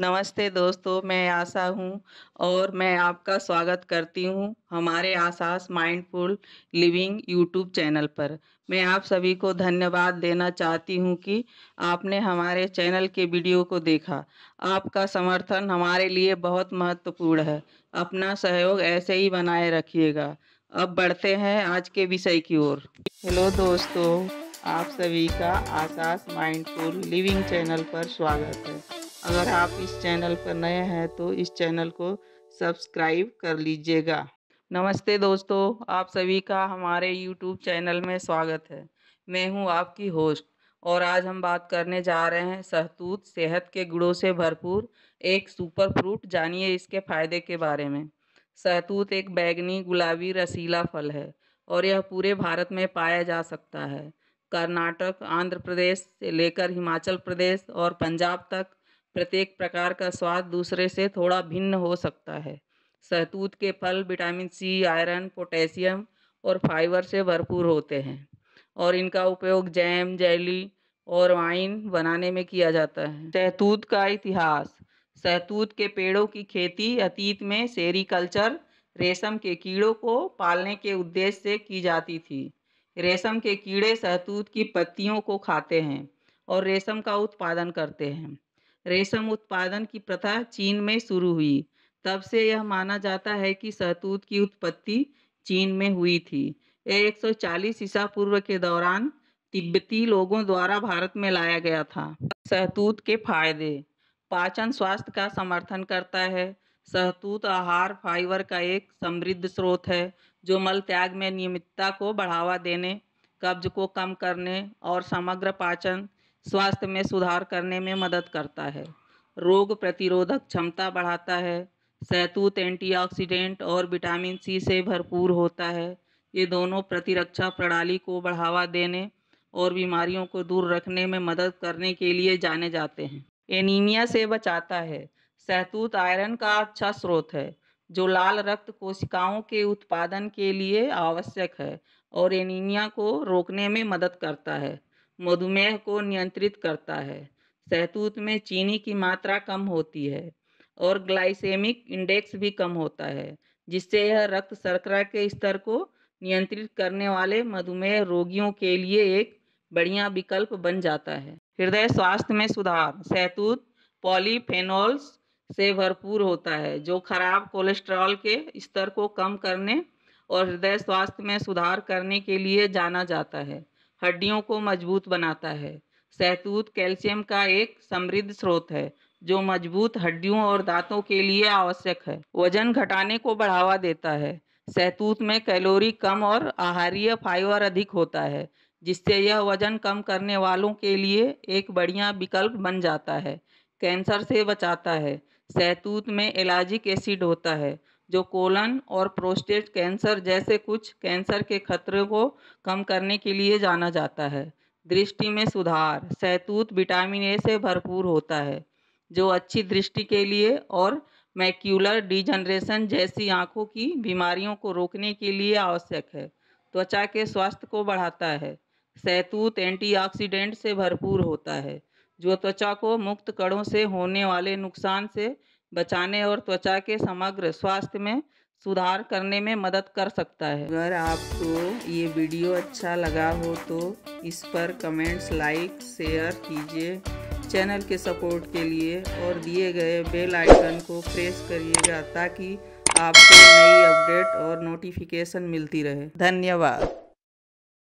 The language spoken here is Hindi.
नमस्ते दोस्तों मैं आशा हूँ और मैं आपका स्वागत करती हूँ हमारे आसास माइंडफुल लिविंग यूट्यूब चैनल पर मैं आप सभी को धन्यवाद देना चाहती हूँ कि आपने हमारे चैनल के वीडियो को देखा आपका समर्थन हमारे लिए बहुत महत्वपूर्ण है अपना सहयोग ऐसे ही बनाए रखिएगा अब बढ़ते हैं आज के विषय की ओर हेलो दोस्तों आप सभी का आसास माइंडफुल लिविंग चैनल पर स्वागत है अगर आप इस चैनल पर नए हैं तो इस चैनल को सब्सक्राइब कर लीजिएगा नमस्ते दोस्तों आप सभी का हमारे यूट्यूब चैनल में स्वागत है मैं हूं आपकी होस्ट और आज हम बात करने जा रहे हैं सहतूत सेहत के गुड़ों से भरपूर एक सुपर फ्रूट जानिए इसके फायदे के बारे में सहतूत एक बैगनी गुलाबी रसीला फल है और यह पूरे भारत में पाया जा सकता है कर्नाटक आंध्र प्रदेश से लेकर हिमाचल प्रदेश और पंजाब तक प्रत्येक प्रकार का स्वाद दूसरे से थोड़ा भिन्न हो सकता है सहतूत के फल विटामिन सी आयरन पोटेशियम और फाइबर से भरपूर होते हैं और इनका उपयोग जैम जैली और वाइन बनाने में किया जाता है सहतूत का इतिहास सहतूत के पेड़ों की खेती अतीत में सेरिकल्चर रेशम के कीड़ों को पालने के उद्देश्य से की जाती थी रेशम के कीड़े सहतूत की पत्तियों को खाते हैं और रेशम का उत्पादन करते हैं रेशम उत्पादन की प्रथा चीन में शुरू हुई तब से यह माना जाता है कि सहतूत की उत्पत्ति चीन में हुई थी यह 140 ईसा पूर्व के दौरान तिब्बती लोगों द्वारा भारत में लाया गया था सहतूत के फायदे पाचन स्वास्थ्य का समर्थन करता है सहतूत आहार फाइबर का एक समृद्ध स्रोत है जो मल त्याग में नियमितता को बढ़ावा देने कब्ज को कम करने और समग्र पाचन स्वास्थ्य में सुधार करने में मदद करता है रोग प्रतिरोधक क्षमता बढ़ाता है सैतूत एंटीऑक्सीडेंट और विटामिन सी से भरपूर होता है ये दोनों प्रतिरक्षा प्रणाली को बढ़ावा देने और बीमारियों को दूर रखने में मदद करने के लिए जाने जाते हैं एनीमिया से बचाता है सहतूत आयरन का अच्छा स्रोत है जो लाल रक्त कोशिकाओं के उत्पादन के लिए आवश्यक है और एनीमिया को रोकने में मदद करता है मधुमेह को नियंत्रित करता है सहतूत में चीनी की मात्रा कम होती है और ग्लाइसेमिक इंडेक्स भी कम होता है जिससे यह रक्त शर्करा के स्तर को नियंत्रित करने वाले मधुमेह रोगियों के लिए एक बढ़िया विकल्प बन जाता है हृदय स्वास्थ्य में सुधार सहतूत पॉलीफेनोल्स से भरपूर होता है जो खराब कोलेस्ट्रॉल के स्तर को कम करने और हृदय स्वास्थ्य में सुधार करने के लिए जाना जाता है हड्डियों को मजबूत बनाता है सहतूत कैल्शियम का एक समृद्ध स्रोत है जो मजबूत हड्डियों और दांतों के लिए आवश्यक है वजन घटाने को बढ़ावा देता है सहतूत में कैलोरी कम और आहारीय फाइबर अधिक होता है जिससे यह वजन कम करने वालों के लिए एक बढ़िया विकल्प बन जाता है कैंसर से बचाता है सहतूत में एलाजिक एसिड होता है जो कोलन और प्रोस्टेट कैंसर जैसे कुछ कैंसर के खतरे को कम करने के लिए जाना जाता है दृष्टि में सुधार सैतूत विटामिन ए से भरपूर होता है जो अच्छी दृष्टि के लिए और मैक्यूलर डिजनरेशन जैसी आँखों की बीमारियों को रोकने के लिए आवश्यक है त्वचा के स्वास्थ्य को बढ़ाता है सैतूत एंटीऑक्सीडेंट से भरपूर होता है जो त्वचा को मुक्त कणों से होने वाले नुकसान से बचाने और त्वचा के समग्र स्वास्थ्य में सुधार करने में मदद कर सकता है अगर आपको ये वीडियो अच्छा लगा हो तो इस पर कमेंट्स लाइक शेयर कीजिए चैनल के सपोर्ट के लिए और दिए गए बेल आइकन को प्रेस करिएगा ताकि आपको नई अपडेट और नोटिफिकेशन मिलती रहे धन्यवाद